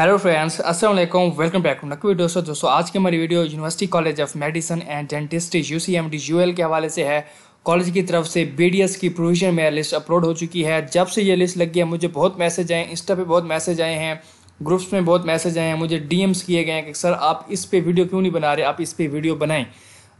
hello friends अस्सलाम वालेकुम welcome back to नक वीडियो दोस्तों दोस्तों आज की हमारी video university college of medicine and dentistry U C M D U L के हवाले से है कॉलेज की तरफ से बी डी एस की प्रोविजन में लिस्ट अपलोड हो चुकी है जब से ये लिस्ट लगी है मुझे बहुत मैसेज आए इंस्टा पे बहुत मैसेज आए हैं ग्रुप्स में बहुत मैसेज आए हैं मुझे डी एम्स किए गए हैं कि सर आप इस पर वीडियो क्यों नहीं बना रहे आप इस पर वीडियो बनाएं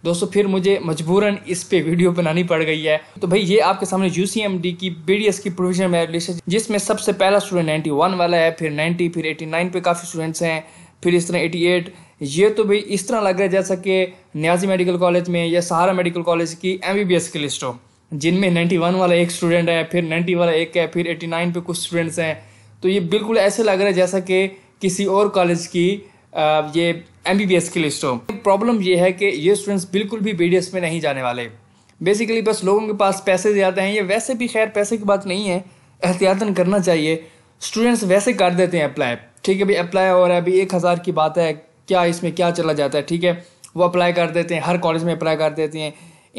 दोस्तों फिर मुझे मजबूरन इस पे वीडियो बनानी पड़ गई है तो भाई ये आपके सामने यू की बी की प्रोविजन है जिसमें सबसे पहला स्टूडेंट 91 वाला है फिर 90 फिर 89 पे काफ़ी स्टूडेंट्स हैं फिर इस तरह 88 ये तो भाई इस तरह लग रहा है जैसा कि न्याजी मेडिकल कॉलेज में या सहारा मेडिकल कॉलेज की एम की लिस्ट हो जिनमें वन वाला एक स्टूडेंट है फिर नाइन्टी वाला एक है फिर नाइन पे कुछ स्टूडेंट्स हैं तो ये बिल्कुल ऐसे लग रहा है जैसा कि किसी और कॉलेज की ये एम की लिस्ट हो प्रॉब्लम ये है कि ये स्टूडेंट्स बिल्कुल भी बी में नहीं जाने वाले बेसिकली बस लोगों के पास पैसे ज़्यादा हैं ये वैसे भी खैर पैसे की बात नहीं है एहतियातन करना चाहिए स्टूडेंट्स वैसे कर देते हैं अप्लाई ठीक है भाई अप्लाई हो रहा है अभी एक हज़ार की बात है क्या इसमें क्या चला जाता है ठीक है वो अप्लाई कर देते हैं हर कॉलेज में अप्लाई कर देते हैं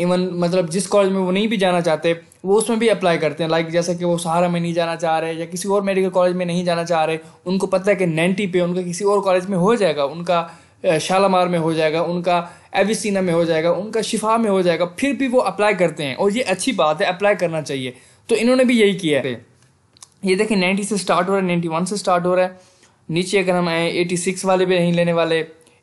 इवन मतलब जिस कॉलेज में वो नहीं भी जाना चाहते वो उसमें भी अप्लाई करते हैं लाइक जैसे कि वो सहारा में नहीं जाना चाह रहे या किसी और मेडिकल कॉलेज में नहीं जाना चाह रहे उनको पता है कि नाइन्टी पे उनका किसी और कॉलेज में हो जाएगा उनका शालामार में हो जाएगा उनका एविसीना में हो जाएगा उनका शिफा में हो जाएगा फिर भी वो अप्लाई करते हैं और ये अच्छी बात है अप्लाई करना चाहिए तो इन्होंने भी यही किया है ये देखें नाइन्टी से स्टार्ट हो रहा है नाइन्टी वन से स्टार्ट हो रहा है नीचे अगर हम आए एटी सिक्स वाले भी नहीं लेने वाले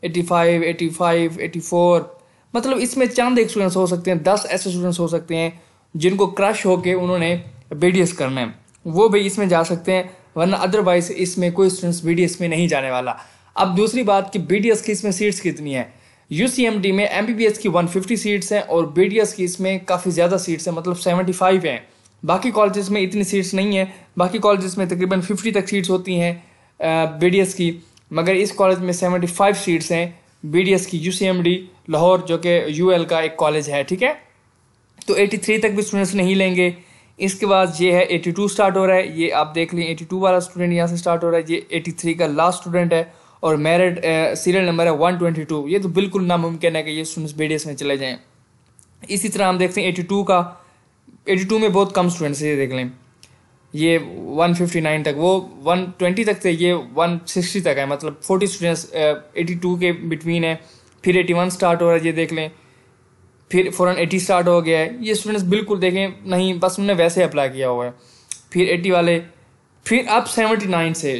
eighty five eighty five eighty four मतलब इसमें चंद एक स्टूडेंट्स हो सकते हैं दस ऐसे स्टूडेंट्स हो सकते हैं जिनको क्रश होके उन्होंने बी डी करना है वो भी इसमें जा सकते हैं वरना अदरवाइज इसमें कोई स्टूडेंट्स बी में नहीं जाने वाला अब दूसरी बात कि बी की इसमें सीट्स कितनी हैं डी में एस की 150 सीट्स हैं और एस की इसमें काफ़ी ज़्यादा सीट्स हैं मतलब 75 हैं बाकी कॉलेजेस में इतनी सीट्स नहीं हैं बाकी कॉलेजेस में तकरीबन 50 तक सीट्स होती हैं एस की मगर इस कॉलेज में 75 सीट्स हैं एस की डी लाहौर जो कि एल का एक कॉलेज है ठीक है तो 83 तक भी स्टूडेंट्स नहीं लेंगे इसके बाद ये है 82 स्टार्ट हो रहा है ये आप देख लें 82 वाला स्टूडेंट यहाँ से स्टार्ट हो रहा है ये 83 का लास्ट स्टूडेंट है और मेरिट सीरियल नंबर है वन ट्वेंटी टू ये तो बिल्कुल नामुमकिन है कि ये स्टूडेंट्स बी में चले जाएँ इसी तरह हम देखते हैं एटी टू का एटी टू में बहुत कम स्टूडेंट्स ये देख लें ये वन फिफ्टी नाइन तक वो वन ट्वेंटी तक थे ये वन सिक्सटी तक है मतलब फोर्टी स्टूडेंट्स एटी टू के बिटवीन है फिर एटी वन स्टार्ट हो रहा है ये देख लें फिर फ़ौर एटी स्टार्ट हो गया है ये स्टूडेंट्स बिल्कुल देखें नहीं बस उन्होंने वैसे अप्लाई किया हुआ है फिर एटी वाले फिर अब 79 से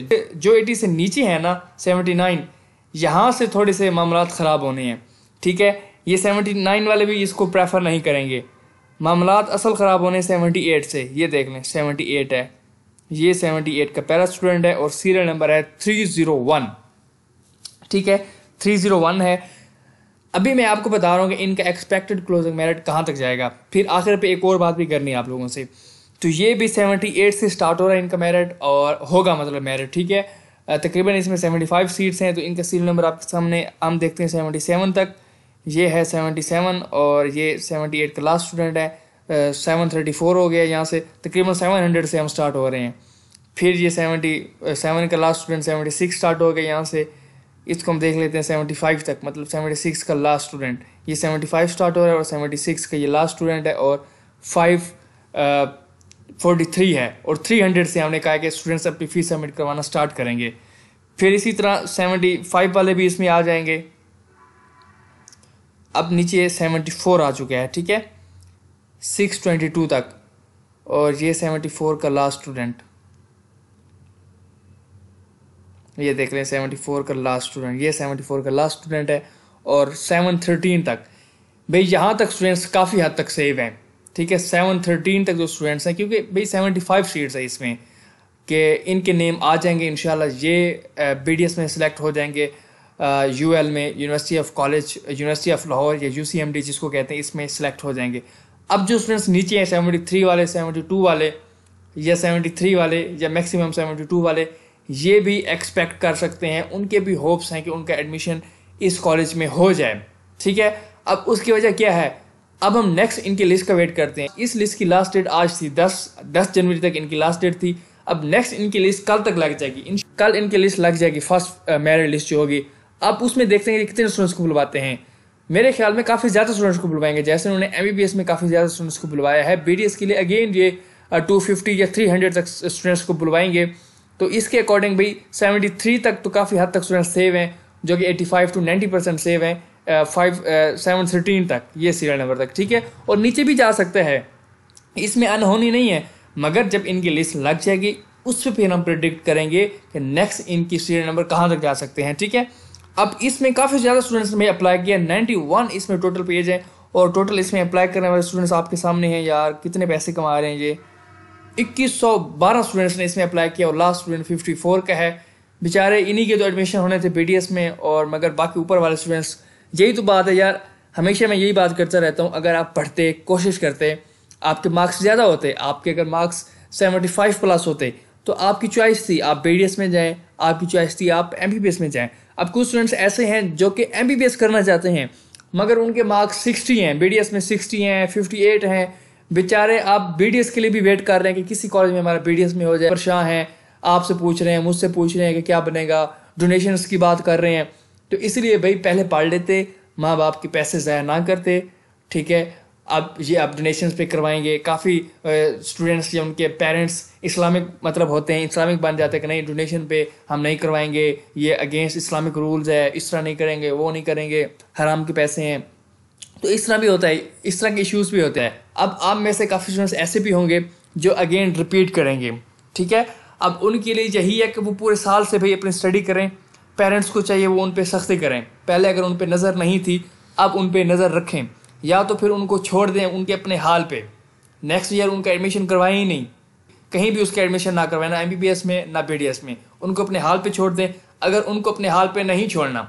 जो 80 से नीचे है ना 79 यहाँ से थोड़े से मामला ख़राब होने हैं ठीक है ये 79 वाले भी इसको प्रेफर नहीं करेंगे मामला असल ख़राब होने 78 से ये देख लें एट है ये 78 का पहला स्टूडेंट है और सीरियल नंबर है 301 ठीक है 301 है अभी मैं आपको बता रहा हूँ कि इनका एक्सपेक्टेड क्लोजिंग मेरिट कहाँ तक जाएगा फिर आखिर पे एक और बात भी करनी है आप लोगों से तो ये भी सेवेंटी एट से स्टार्ट हो रहा है इनका मेरिट और होगा मतलब मेरिट ठीक है तकरीबन इसमें सेवेंटी फाइव सीट्स हैं तो इनका सील नंबर आपके सामने हम देखते हैं सेवेंटी सेवन तक ये है सेवेंटी सेवन और ये सेवेंटी एट का लास्ट स्टूडेंट है सेवन थर्टी फोर हो गया यहाँ से तकरीबन सेवन हंड्रेड से हम स्टार्ट हो रहे हैं फिर ये सेवेंटी सेवन का last student seventy six start हो गया यहाँ से इसको हम देख लेते हैं सेवेंटी फाइव तक मतलब सेवेंटी सिक्स का लास्ट स्टूडेंट ये सेवेंटी फाइव स्टार्ट हो रहा है और सेवेंटी सिक्स का ये लास्ट स्टूडेंट है और फाइव फोर्टी थ्री है और थ्री हंड्रेड से हमने कहा कि स्टूडेंट्स अपनी फ़ीस सबमिट करवाना स्टार्ट करेंगे फिर इसी तरह सेवेंटी फाइव वाले भी इसमें आ जाएंगे अब नीचे सेवेंटी फोर आ चुका है ठीक है सिक्स ट्वेंटी टू तक और ये सेवेंटी फोर का लास्ट स्टूडेंट ये देख रहे हैं फोर का लास्ट स्टूडेंट ये सेवेंटी फोर का लास्ट स्टूडेंट है और सेवन थर्टीन तक भाई यहाँ तक स्टूडेंट्स काफ़ी हद तक सेव हैं ठीक है सेवन थर्टीन तक जो स्टूडेंट्स हैं क्योंकि भाई सेवेंटी फाइव सीट्स है इसमें कि इनके नेम आ जाएंगे इन ये बी डी एस में सेलेक्ट हो जाएंगे यू एल में university of college university of Lahore या यू सी एम डी जिसको कहते हैं इसमें सेलेक्ट हो जाएंगे अब जो स्टूडेंट्स नीचे हैं सेवेंटी थ्री वाले सेवेंटी टू वाले या सेवेंटी थ्री वाले या मैक्सिमम सेवेंटी टू वाले ये भी एक्सपेक्ट कर सकते हैं उनके भी होप्स हैं कि उनका एडमिशन इस कॉलेज में हो जाए ठीक है अब उसकी वजह क्या है अब हम नेक्स्ट इनकी लिस्ट का वेट करते हैं इस लिस्ट की लास्ट डेट आज थी दस दस जनवरी तक इनकी लास्ट डेट थी अब नेक्स्ट इनकी लिस्ट कल तक लग जाएगी इन कल इनकी लिस्ट लग जाएगी फर्स्ट मैरिड लिस्ट जो होगी अब उसमें देखते हैं कि कितने स्टूडेंट्स को बुलवाते हैं मेरे ख्याल में काफ़ी ज़्यादा स्टूडेंट्स को बुलवाएंगे जैसे उन्होंने एम में काफ़ी ज़्यादा स्टूडेंट्स को बुलवाया है बी के लिए अगेन ये टू फिफ्टी या थ्री हंड्रेड तक स्टूडेंट्स को बुलवाएंगे तो इसके अकॉर्डिंग भाई सेवेंटी थ्री तक तो काफ़ी हद तक स्टूडेंट्स सेव हैं जो कि एटी टू नाइन्टी सेव हैं फाइव सेवन थर्टीन तक ये सीरियल नंबर तक ठीक है और नीचे भी जा सकते हैं इसमें अनहोनी नहीं है मगर जब इनकी लिस्ट लग जाएगी उस पर फिर हम प्रिडिक्ट करेंगे कि नेक्स्ट इनकी सीरियल नंबर कहाँ तक जा सकते हैं ठीक है अब इसमें काफ़ी ज़्यादा स्टूडेंट्स ने अप्लाई किया वन इसमें टोटल पेज है और टोटल इसमें अप्लाई करने वाले स्टूडेंट्स आपके सामने हैं यार कितने पैसे कमा रहे हैं ये इक्कीस सौ बारह स्टूडेंट्स ने इसमें अप्लाई किया और लास्ट स्टूडेंट फिफ्टी फोर का है बेचारे इन्हीं के तो एडमिशन होने थे बी में और मगर बाकी ऊपर वाले स्टूडेंट्स यही तो बात है यार हमेशा मैं यही बात करता रहता हूँ अगर आप पढ़ते कोशिश करते आपके मार्क्स ज़्यादा होते आपके अगर मार्क्स सेवेंटी फाइव प्लस होते तो आपकी चॉइस थी आप बी में जाएँ आपकी चॉइस थी आप एम में जाएँ अब कुछ स्टूडेंट्स ऐसे हैं जो कि एम करना चाहते हैं मगर उनके मार्क्स सिक्सटी हैं बी में सिक्सटी हैं फिफ्टी एट हैं बेचारे आप बी के लिए भी वेट कर रहे हैं कि किसी कॉलेज में हमारा बी में हो जाए परेशान हैं आपसे पूछ रहे हैं मुझसे पूछ रहे हैं कि क्या बनेगा डोनेशंस की बात कर रहे हैं तो इसलिए भाई पहले पाल लेते माँ बाप के पैसे ज़ाया ना करते ठीक है अब ये आप डोनेशन पे करवाएंगे काफ़ी स्टूडेंट्स या उनके पेरेंट्स इस्लामिक मतलब होते हैं इस्लामिक बन जाते हैं कि नहीं डोनेशन पे हम नहीं करवाएंगे ये अगेंस्ट इस्लामिक रूल्स है इस तरह नहीं करेंगे वो नहीं करेंगे हराम के पैसे हैं तो इस तरह भी होता है इस तरह के इश्यूज़ भी होते हैं अब आप में से काफ़ी स्टूडेंट्स ऐसे भी होंगे जो अगेन रिपीट करेंगे ठीक है अब उनके लिए यही है कि वो पूरे साल से भाई अपनी स्टडी करें पेरेंट्स को चाहिए वो उन पर सख्ती करें पहले अगर उन पर नज़र नहीं थी अब उन पर नज़र रखें या तो फिर उनको छोड़ दें उनके अपने हाल पे नेक्स्ट ईयर उनका एडमिशन करवाएं ही नहीं कहीं भी उसका एडमिशन ना करवाएं ना एम में ना बी में उनको अपने हाल पे छोड़ दें अगर उनको अपने हाल पे नहीं छोड़ना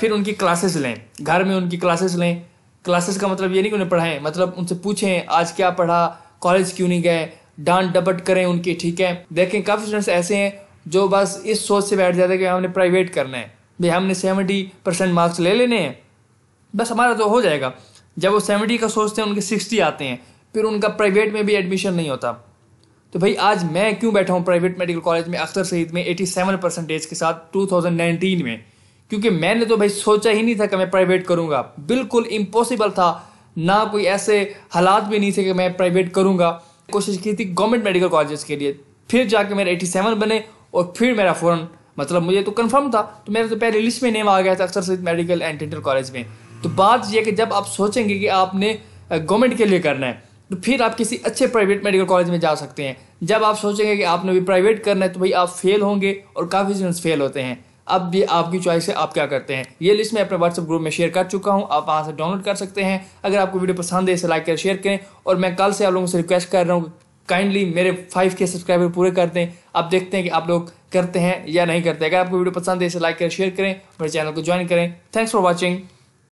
फिर उनकी क्लासेस लें घर में उनकी क्लासेस लें क्लासेस का मतलब ये नहीं कि उन्हें पढ़ाएं मतलब उनसे पूछें आज क्या पढ़ा कॉलेज क्यों नहीं गए डांट डपट करें उनकी ठीक है देखें काफ़ी स्टूडेंट्स ऐसे हैं जो बस इस सोच से बैठ जाते हैं कि हमने प्राइवेट करना है भाई हमने सेवेंटी परसेंट मार्क्स ले लेने हैं बस हमारा तो हो जाएगा जब वो सेवेंटी का सोचते हैं उनके सिक्सटी आते हैं फिर उनका प्राइवेट में भी एडमिशन नहीं होता तो भाई आज मैं क्यों बैठा हूँ प्राइवेट मेडिकल कॉलेज में अख्तर शहीद में एटी सेवन परसेंटेज के साथ टू थाउजेंड नाइनटीन में क्योंकि मैंने तो भाई सोचा ही नहीं था कि मैं प्राइवेट करूँगा बिल्कुल इम्पॉसिबल था ना कोई ऐसे हालात भी नहीं थे कि मैं प्राइवेट करूँगा कोशिश की थी गवर्नमेंट मेडिकल कॉलेज के लिए फिर जाके मेरे एटी सेवन बने और फिर मेरा फ़ौरन मतलब मुझे तो कन्फर्म था तो मेरा तो पहले लिस्ट में नेम आ गया था अक्सर Saeed medical and dental college में तो बात यह कि जब आप सोचेंगे कि आपने गवर्नमेंट के लिए करना है तो फिर आप किसी अच्छे प्राइवेट मेडिकल कॉलेज में जा सकते हैं जब आप सोचेंगे कि आपने भी प्राइवेट करना है तो भाई आप फेल होंगे और काफ़ी स्टूडेंट्स फेल होते हैं अब ये आपकी चॉइस है आप क्या करते हैं ये लिस्ट मैं अपने व्हाट्सअप ग्रुप में शेयर कर चुका हूँ आप वहाँ से डाउनलोड कर सकते हैं अगर आपको वीडियो पसंद है इसे लाइक करें शेयर करें और मैं कल से आप लोगों से रिक्वेस्ट कर रहा हूँ काइंडली मेरे फाइव के सब्सक्राइबर पूरे कर दें आप देखते हैं कि आप लोग करते हैं या नहीं करते अगर आपको वीडियो पसंद है इसे लाइक करें शेयर करें मेरे चैनल को ज्वाइन करें थैंक्स फॉर वॉचिंग